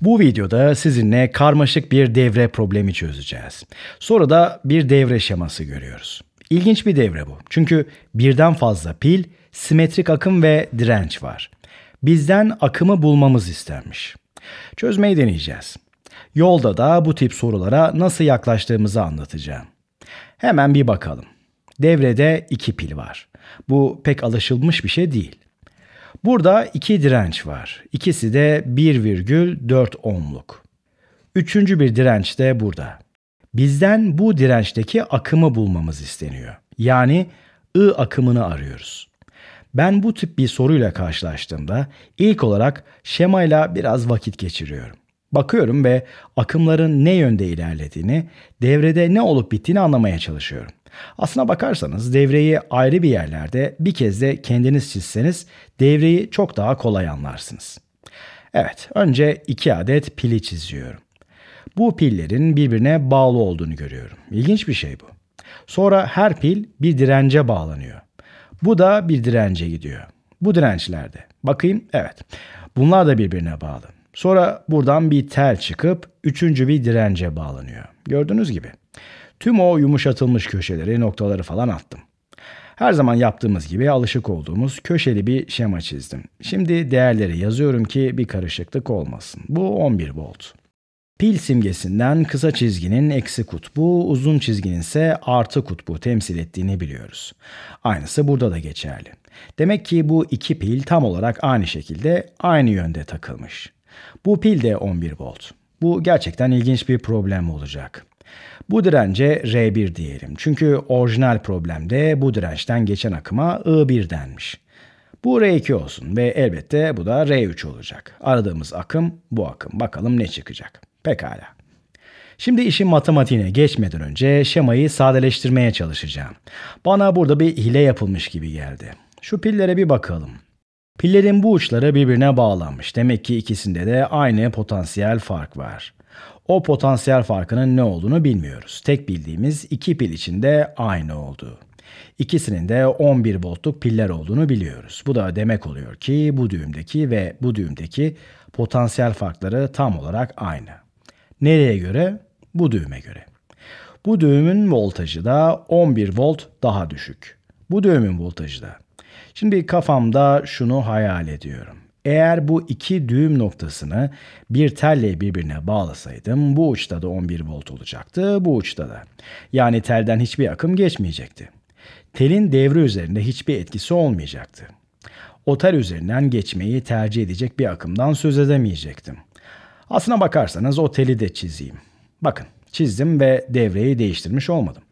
Bu videoda sizinle karmaşık bir devre problemi çözeceğiz. Sonra da bir devre şeması görüyoruz. İlginç bir devre bu. Çünkü birden fazla pil, simetrik akım ve direnç var. Bizden akımı bulmamız istenmiş. Çözmeyi deneyeceğiz. Yolda da bu tip sorulara nasıl yaklaştığımızı anlatacağım. Hemen bir bakalım. Devrede iki pil var. Bu pek alışılmış bir şey değil. Burada iki direnç var. İkisi de 1,4 ohmluk. Üçüncü bir direnç de burada. Bizden bu dirençteki akımı bulmamız isteniyor. Yani I akımını arıyoruz. Ben bu tip bir soruyla karşılaştığımda ilk olarak şemayla biraz vakit geçiriyorum. Bakıyorum ve akımların ne yönde ilerlediğini, devrede ne olup bittiğini anlamaya çalışıyorum. Aslına bakarsanız devreyi ayrı bir yerlerde bir kez de kendiniz çizseniz devreyi çok daha kolay anlarsınız. Evet, önce iki adet pili çiziyorum. Bu pillerin birbirine bağlı olduğunu görüyorum. İlginç bir şey bu. Sonra her pil bir dirence bağlanıyor. Bu da bir dirence gidiyor. Bu dirençlerde. Bakayım, evet. Bunlar da birbirine bağlı. Sonra buradan bir tel çıkıp üçüncü bir dirence bağlanıyor. Gördüğünüz gibi. Tüm o yumuşatılmış köşeleri, noktaları falan attım. Her zaman yaptığımız gibi alışık olduğumuz köşeli bir şema çizdim. Şimdi değerleri yazıyorum ki bir karışıklık olmasın. Bu 11 volt. Pil simgesinden kısa çizginin eksi kutbu, uzun çizginin ise artı kutbu temsil ettiğini biliyoruz. Aynısı burada da geçerli. Demek ki bu iki pil tam olarak aynı şekilde aynı yönde takılmış. Bu pil de 11 volt. Bu gerçekten ilginç bir problem olacak. Bu dirence R1 diyelim çünkü orijinal problemde bu dirençten geçen akıma I1 denmiş. Bu R2 olsun ve elbette bu da R3 olacak. Aradığımız akım bu akım. Bakalım ne çıkacak. Pekala. Şimdi işin matematiğine geçmeden önce şemayı sadeleştirmeye çalışacağım. Bana burada bir hile yapılmış gibi geldi. Şu pillere bir bakalım. Pillerin bu uçları birbirine bağlanmış. Demek ki ikisinde de aynı potansiyel fark var. O potansiyel farkının ne olduğunu bilmiyoruz. Tek bildiğimiz iki pil içinde aynı olduğu. İkisinin de 11 voltluk piller olduğunu biliyoruz. Bu da demek oluyor ki bu düğümdeki ve bu düğümdeki potansiyel farkları tam olarak aynı. Nereye göre? Bu düğüme göre. Bu düğümün voltajı da 11 volt daha düşük. Bu düğümün voltajı da. Şimdi kafamda şunu hayal ediyorum. Eğer bu iki düğüm noktasını bir telle birbirine bağlasaydım bu uçta da 11 volt olacaktı, bu uçta da. Yani telden hiçbir akım geçmeyecekti. Telin devre üzerinde hiçbir etkisi olmayacaktı. O tel üzerinden geçmeyi tercih edecek bir akımdan söz edemeyecektim. Aslına bakarsanız o teli de çizeyim. Bakın çizdim ve devreyi değiştirmiş olmadım.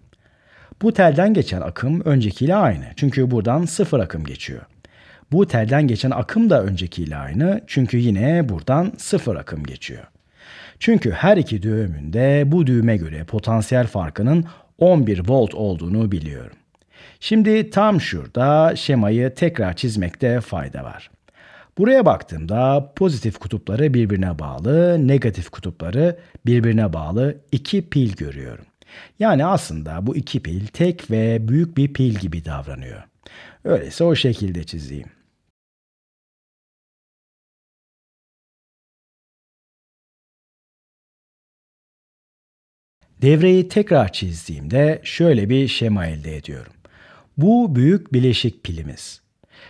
Bu telden geçen akım öncekiyle aynı. Çünkü buradan sıfır akım geçiyor. Bu telden geçen akım da öncekiyle aynı çünkü yine buradan sıfır akım geçiyor. Çünkü her iki düğümünde bu düğüme göre potansiyel farkının 11 volt olduğunu biliyorum. Şimdi tam şurada şemayı tekrar çizmekte fayda var. Buraya baktığımda pozitif kutupları birbirine bağlı, negatif kutupları birbirine bağlı iki pil görüyorum. Yani aslında bu iki pil tek ve büyük bir pil gibi davranıyor. Öyleyse o şekilde çizeyim. Devreyi tekrar çizdiğimde şöyle bir şema elde ediyorum. Bu büyük bileşik pilimiz.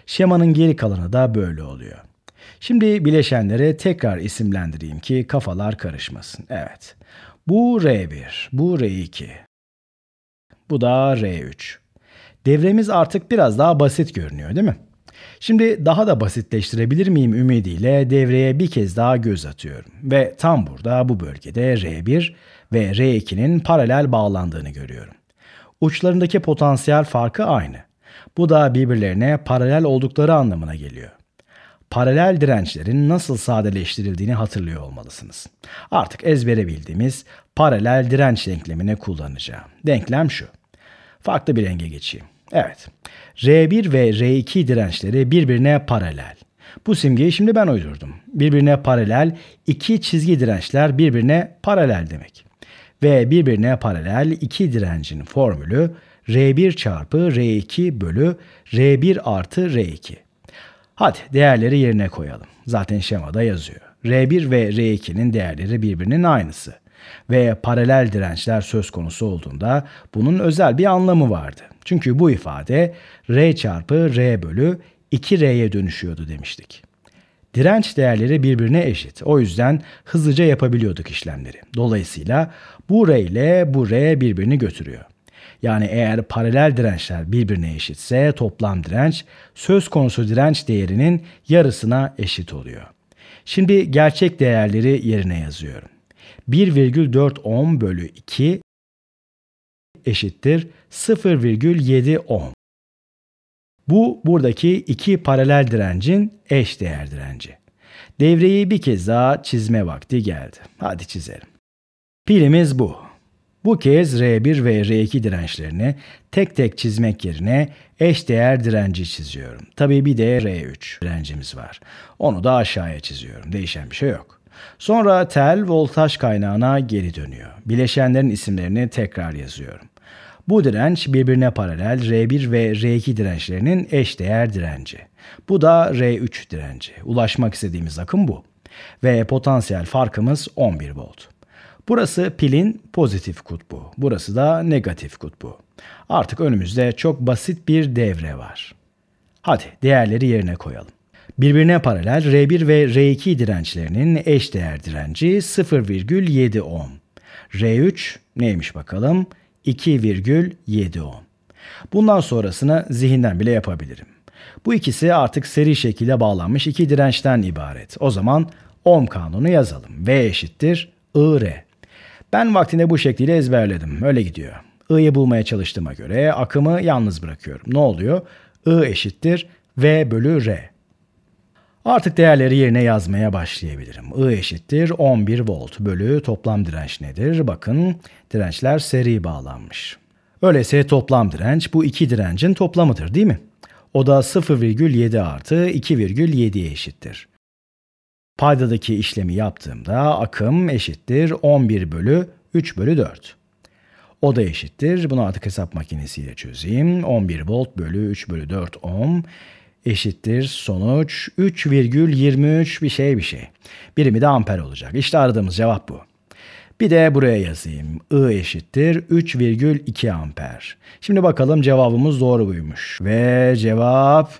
Şemanın geri kalanı da böyle oluyor. Şimdi bileşenleri tekrar isimlendireyim ki kafalar karışmasın. Evet. Bu R1, bu R2. Bu da R3. Devremiz artık biraz daha basit görünüyor değil mi? Şimdi daha da basitleştirebilir miyim ümidiyle devreye bir kez daha göz atıyorum. Ve tam burada bu bölgede R1 ve R2'nin paralel bağlandığını görüyorum. Uçlarındaki potansiyel farkı aynı. Bu da birbirlerine paralel oldukları anlamına geliyor. Paralel dirençlerin nasıl sadeleştirildiğini hatırlıyor olmalısınız. Artık ezbere bildiğimiz paralel direnç denklemini kullanacağım. Denklem şu. Farklı bir renge geçeyim. Evet. R1 ve R2 dirençleri birbirine paralel. Bu simgeyi şimdi ben uydurdum. Birbirine paralel iki çizgi dirençler birbirine paralel demek. Ve birbirine paralel iki direncin formülü R1 çarpı R2 bölü R1 artı R2. Hadi değerleri yerine koyalım. Zaten şemada yazıyor. R1 ve R2'nin değerleri birbirinin aynısı ve paralel dirençler söz konusu olduğunda bunun özel bir anlamı vardı. Çünkü bu ifade R çarpı R bölü 2R'ye dönüşüyordu demiştik. Direnç değerleri birbirine eşit. O yüzden hızlıca yapabiliyorduk işlemleri. Dolayısıyla bu R ile bu R birbirini götürüyor. Yani eğer paralel dirençler birbirine eşitse toplam direnç söz konusu direnç değerinin yarısına eşit oluyor. Şimdi gerçek değerleri yerine yazıyorum. 1,4 ohm bölü 2 eşittir 0,7 ohm. Bu buradaki iki paralel direncin eş değer direnci. Devreyi bir kez daha çizme vakti geldi. Hadi çizelim. Pilimiz bu. Bu kez R1 ve R2 dirençlerini tek tek çizmek yerine eş değer direnci çiziyorum. Tabii bir de R3 direncimiz var. Onu da aşağıya çiziyorum. Değişen bir şey yok. Sonra tel voltaj kaynağına geri dönüyor. Bileşenlerin isimlerini tekrar yazıyorum. Bu direnç birbirine paralel R1 ve R2 dirençlerinin eşdeğer direnci. Bu da R3 direnci. Ulaşmak istediğimiz akım bu. Ve potansiyel farkımız 11 volt. Burası pilin pozitif kutbu. Burası da negatif kutbu. Artık önümüzde çok basit bir devre var. Hadi değerleri yerine koyalım. Birbirine paralel R1 ve R2 dirençlerinin eşdeğer direnci 0,7 ohm. R3 neymiş bakalım? 2,7 ohm. Bundan sonrasını zihinden bile yapabilirim. Bu ikisi artık seri şekilde bağlanmış iki dirençten ibaret. O zaman ohm kanunu yazalım. V eşittir IR. Ben vaktinde bu şekliyle ezberledim. Öyle gidiyor. I'yı bulmaya çalıştığıma göre akımı yalnız bırakıyorum. Ne oluyor? I eşittir V bölü R. Artık değerleri yerine yazmaya başlayabilirim. I eşittir 11 volt bölü toplam direnç nedir? Bakın dirençler seri bağlanmış. Öyleyse toplam direnç bu iki direncin toplamıdır değil mi? O da 0,7 artı 2,7'ye eşittir. Paydadaki işlemi yaptığımda akım eşittir 11 bölü 3 bölü 4. O da eşittir. Bunu artık hesap makinesiyle çözeyim. 11 volt bölü 3 bölü 4 ohm eşittir sonuç 3,23 bir şey bir şey. Birimi de amper olacak. İşte aradığımız cevap bu. Bir de buraya yazayım. I eşittir 3,2 amper. Şimdi bakalım cevabımız doğru buymuş. Ve cevap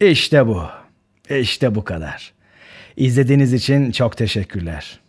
işte bu. İşte bu kadar. İzlediğiniz için çok teşekkürler.